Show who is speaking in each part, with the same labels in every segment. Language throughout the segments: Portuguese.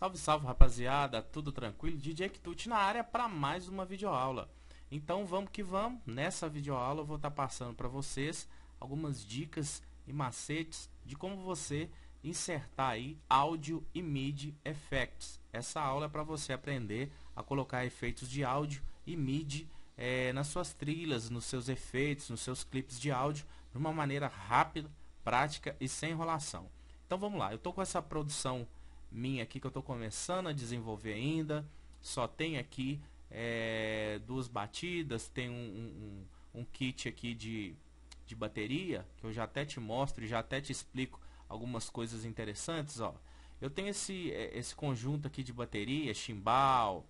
Speaker 1: Salve, salve rapaziada, tudo tranquilo? DJ Kitut na área para mais uma videoaula. Então vamos que vamos, nessa videoaula eu vou estar tá passando para vocês algumas dicas e macetes de como você insertar aí áudio e MIDI effects. Essa aula é para você aprender a colocar efeitos de áudio e MIDI é, nas suas trilhas, nos seus efeitos, nos seus clipes de áudio, de uma maneira rápida, prática e sem enrolação. Então vamos lá, eu estou com essa produção minha aqui que eu estou começando a desenvolver ainda. Só tem aqui é, duas batidas, tem um, um, um, kit aqui de, de bateria, que eu já até te mostro e já até te explico algumas coisas interessantes. Ó. Eu tenho esse, é, esse conjunto aqui de bateria, chimbal,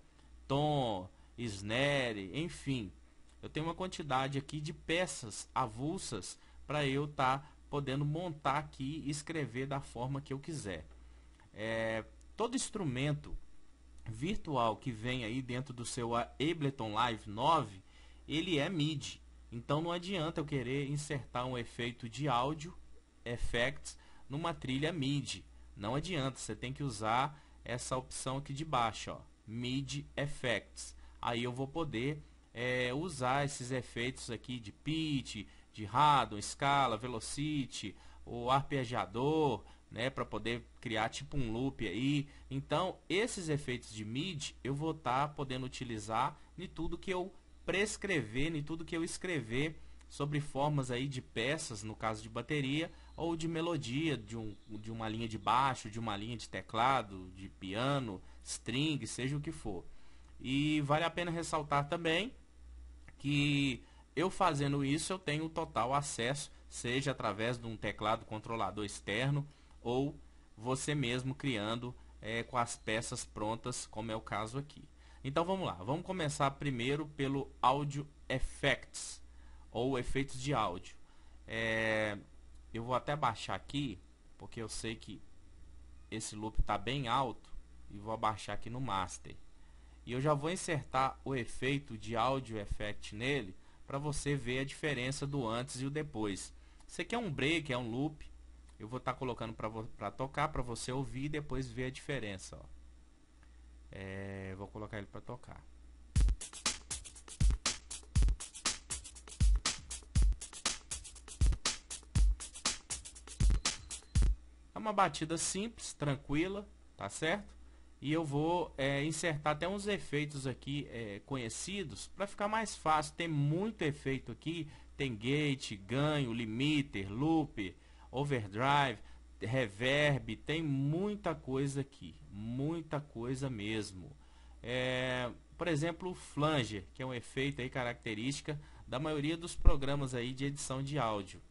Speaker 1: tom, snare, enfim. Eu tenho uma quantidade aqui de peças avulsas para eu estar tá podendo montar aqui e escrever da forma que eu quiser é, todo instrumento virtual que vem aí dentro do seu Ableton Live 9, ele é MIDI. Então não adianta eu querer insertar um efeito de áudio, effects, numa trilha MIDI. Não adianta, você tem que usar essa opção aqui de baixo, ó, MIDI Effects. Aí eu vou poder é, usar esses efeitos aqui de pitch, de radon, escala, velocity, o arpejador, né, para poder criar tipo um loop aí. Então, esses efeitos de midi eu vou estar tá podendo utilizar em tudo que eu prescrever, em tudo que eu escrever sobre formas aí de peças, no caso de bateria, ou de melodia, de, um, de uma linha de baixo, de uma linha de teclado, de piano, string, seja o que for. E vale a pena ressaltar também que eu fazendo isso eu tenho total acesso, seja através de um teclado controlador externo, ou você mesmo criando é, com as peças prontas, como é o caso aqui. Então vamos lá, vamos começar primeiro pelo Audio Effects, ou efeitos de áudio. É, eu vou até baixar aqui, porque eu sei que esse loop está bem alto, e vou abaixar aqui no Master. E eu já vou insertar o efeito de Audio Effect nele, para você ver a diferença do antes e o depois. Você quer é um break, é um loop, eu vou estar tá colocando para tocar, para você ouvir e depois ver a diferença. Ó. É, vou colocar ele para tocar. É uma batida simples, tranquila, tá certo? E eu vou é, insertar até uns efeitos aqui é, conhecidos para ficar mais fácil. Tem muito efeito aqui, tem gate, ganho, limiter, loop overdrive, reverb, tem muita coisa aqui, muita coisa mesmo. É, por exemplo, o flanger, que é um efeito aí característica da maioria dos programas aí de edição de áudio.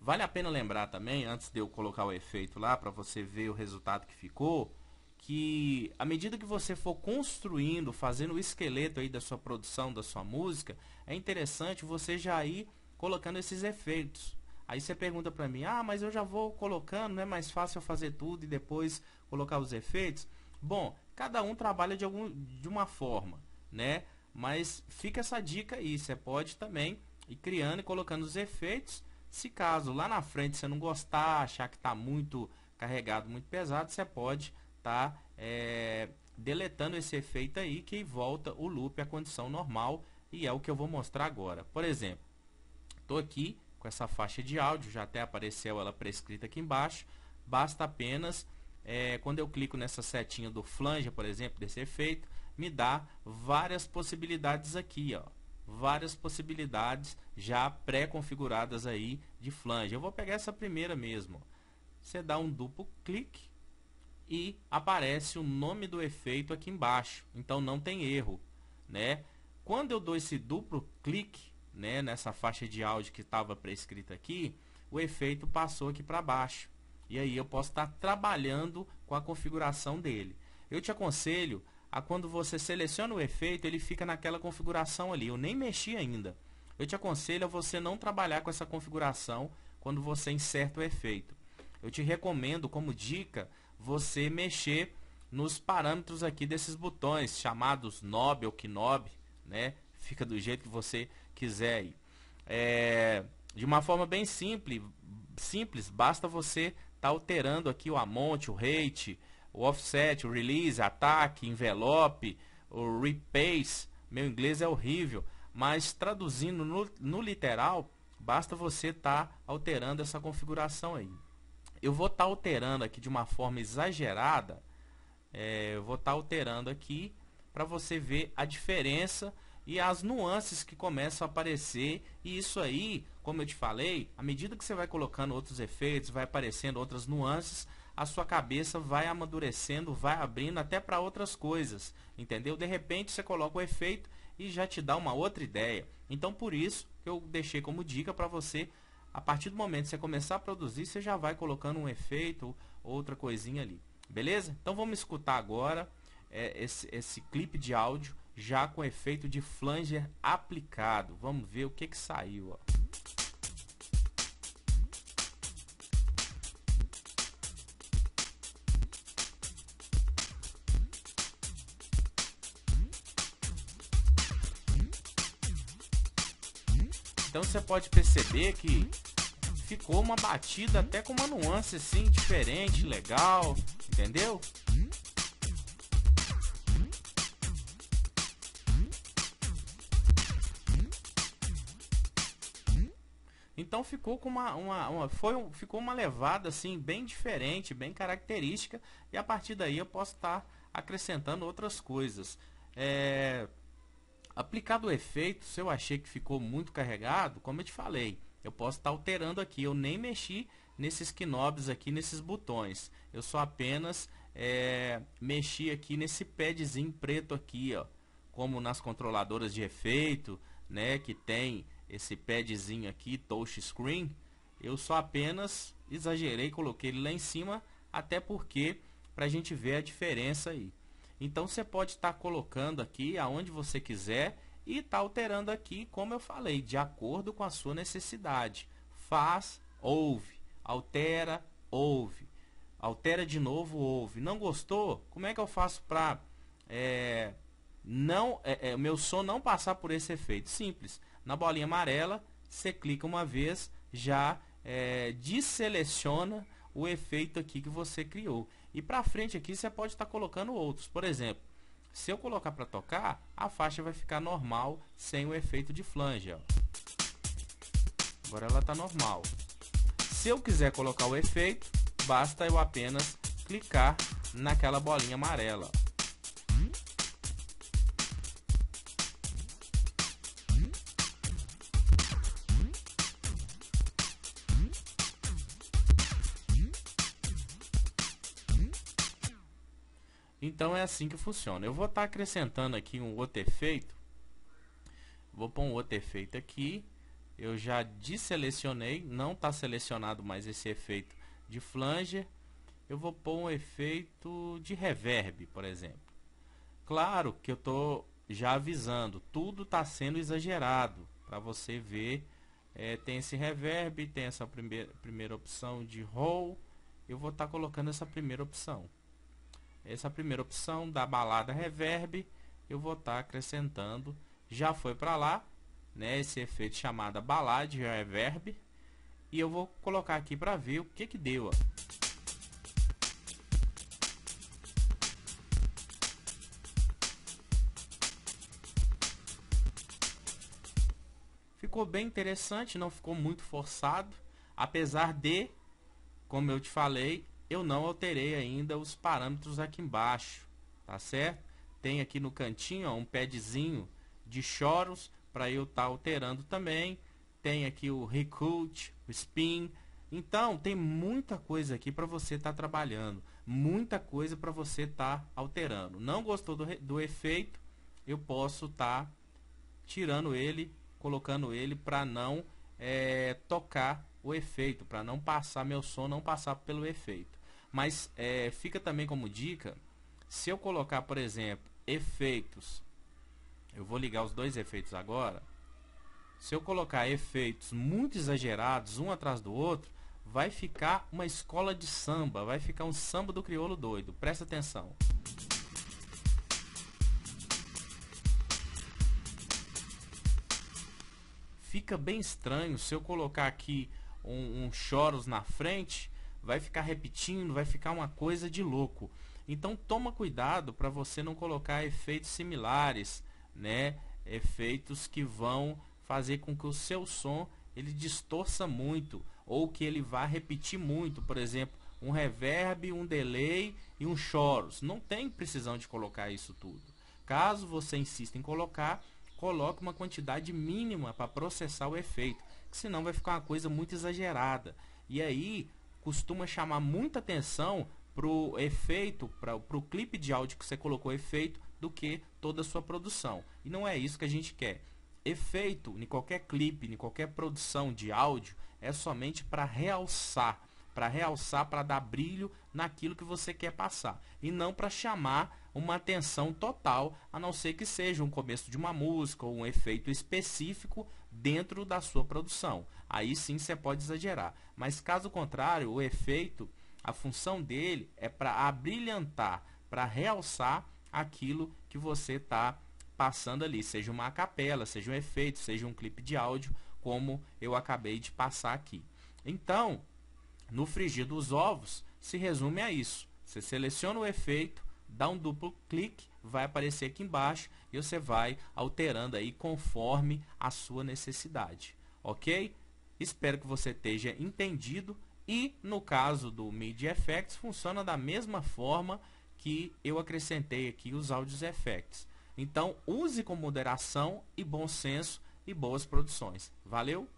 Speaker 1: Vale a pena lembrar também, antes de eu colocar o efeito lá para você ver o resultado que ficou, que à medida que você for construindo, fazendo o esqueleto aí da sua produção, da sua música, é interessante você já ir colocando esses efeitos. Aí você pergunta para mim, ah, mas eu já vou colocando, não é mais fácil eu fazer tudo e depois colocar os efeitos? Bom, cada um trabalha de, algum, de uma forma, né? Mas fica essa dica aí, você pode também ir criando e colocando os efeitos. Se caso lá na frente você não gostar, achar que está muito carregado, muito pesado, você pode estar tá, é, deletando esse efeito aí que volta o loop à condição normal e é o que eu vou mostrar agora. Por exemplo, estou aqui com essa faixa de áudio, já até apareceu ela prescrita aqui embaixo. Basta apenas, é, quando eu clico nessa setinha do flange, por exemplo, desse efeito, me dá várias possibilidades aqui, ó. Várias possibilidades já pré-configuradas aí de flange. Eu vou pegar essa primeira mesmo. Você dá um duplo clique e aparece o nome do efeito aqui embaixo. Então não tem erro, né? Quando eu dou esse duplo clique, né, nessa faixa de áudio que estava prescrita aqui, o efeito passou aqui para baixo. E aí eu posso estar tá trabalhando com a configuração dele. Eu te aconselho a quando você seleciona o efeito, ele fica naquela configuração ali. Eu nem mexi ainda. Eu te aconselho a você não trabalhar com essa configuração quando você inserta o efeito. Eu te recomendo, como dica, você mexer nos parâmetros aqui desses botões, chamados knob ou knob, né? Fica do jeito que você quiserem. É, de uma forma bem simples, simples basta você estar tá alterando aqui o amonte, o rate, o offset, o release, ataque, envelope, o repace. Meu inglês é horrível, mas traduzindo no, no literal, basta você estar tá alterando essa configuração aí. Eu vou estar tá alterando aqui de uma forma exagerada, é, eu vou estar tá alterando aqui para você ver a diferença e as nuances que começam a aparecer. E isso aí, como eu te falei, à medida que você vai colocando outros efeitos, vai aparecendo outras nuances, a sua cabeça vai amadurecendo, vai abrindo até para outras coisas, entendeu? De repente você coloca o efeito e já te dá uma outra ideia. Então por isso que eu deixei como dica para você, a partir do momento que você começar a produzir, você já vai colocando um efeito, outra coisinha ali. Beleza? Então vamos escutar agora é, esse, esse clipe de áudio já com efeito de flanger aplicado. Vamos ver o que, que saiu. Ó. Então você pode perceber que ficou uma batida até com uma nuance assim diferente, legal, entendeu? Então ficou com uma, uma, uma foi um, ficou uma levada assim bem diferente, bem característica e a partir daí eu posso estar acrescentando outras coisas. É, aplicado o efeito, se eu achei que ficou muito carregado, como eu te falei, eu posso estar alterando aqui. Eu nem mexi nesses knobs aqui, nesses botões. Eu só apenas é, mexi aqui nesse padzinho preto aqui, ó, como nas controladoras de efeito, né, que tem esse padzinho aqui, touch screen, eu só apenas exagerei, coloquei ele lá em cima, até porque para a gente ver a diferença aí. Então você pode estar tá colocando aqui aonde você quiser e tá alterando aqui, como eu falei, de acordo com a sua necessidade. Faz, ouve, altera, ouve, altera de novo, ouve. Não gostou? Como é que eu faço para é, eh, não é, é, meu som não passar por esse efeito. Simples. Na bolinha amarela, você clica uma vez, já é, deseleciona o efeito aqui que você criou. E para frente aqui você pode estar tá colocando outros. Por exemplo, se eu colocar para tocar, a faixa vai ficar normal sem o efeito de flange. Ó. Agora ela está normal. Se eu quiser colocar o efeito, basta eu apenas clicar naquela bolinha amarela. Ó. Então é assim que funciona. Eu vou estar tá acrescentando aqui um outro efeito. Vou pôr um outro efeito aqui. Eu já deselecionei, não está selecionado mais esse efeito de flanger. Eu vou pôr um efeito de reverb, por exemplo. Claro que eu estou já avisando, tudo está sendo exagerado. Para você ver, é, tem esse reverb, tem essa primeira, primeira opção de roll. Eu vou estar tá colocando essa primeira opção. Essa é primeira opção da balada reverb, eu vou estar tá acrescentando, já foi para lá, né, esse efeito chamado balada de reverb, e eu vou colocar aqui para ver o que que deu, ó. Ficou bem interessante, não ficou muito forçado, apesar de, como eu te falei, eu não alterei ainda os parâmetros aqui embaixo, tá certo? Tem aqui no cantinho ó, um padzinho de choros para eu estar tá alterando também. Tem aqui o recult, o spin. Então, tem muita coisa aqui para você estar tá trabalhando, muita coisa para você estar tá alterando. Não gostou do, do efeito, eu posso estar tá tirando ele, colocando ele para não é, tocar o efeito, para não passar meu som, não passar pelo efeito. Mas é, fica também como dica, se eu colocar, por exemplo, efeitos, eu vou ligar os dois efeitos agora. Se eu colocar efeitos muito exagerados, um atrás do outro, vai ficar uma escola de samba, vai ficar um samba do crioulo doido. Presta atenção. Fica bem estranho se eu colocar aqui um, um choros na frente vai ficar repetindo, vai ficar uma coisa de louco. Então toma cuidado para você não colocar efeitos similares, né? Efeitos que vão fazer com que o seu som ele distorça muito ou que ele vá repetir muito, por exemplo, um reverb, um delay e um chorus. Não tem precisão de colocar isso tudo. Caso você insista em colocar, coloque uma quantidade mínima para processar o efeito, senão vai ficar uma coisa muito exagerada. E aí costuma chamar muita atenção pro efeito, para pro clipe de áudio que você colocou efeito do que toda a sua produção. E não é isso que a gente quer. Efeito em qualquer clipe, em qualquer produção de áudio é somente para realçar, para realçar, para dar brilho naquilo que você quer passar e não para chamar uma atenção total, a não ser que seja um começo de uma música ou um efeito específico dentro da sua produção. Aí sim você pode exagerar. Mas caso contrário, o efeito, a função dele é para abrilhantar, para realçar aquilo que você está passando ali, seja uma capela, seja um efeito, seja um clipe de áudio, como eu acabei de passar aqui. Então, no frigir dos ovos, se resume a isso. Você seleciona o efeito, dá um duplo clique, vai aparecer aqui embaixo e você vai alterando aí conforme a sua necessidade, ok? Espero que você esteja entendido e no caso do Media Effects funciona da mesma forma que eu acrescentei aqui os áudios effects. Então use com moderação e bom senso e boas produções. Valeu!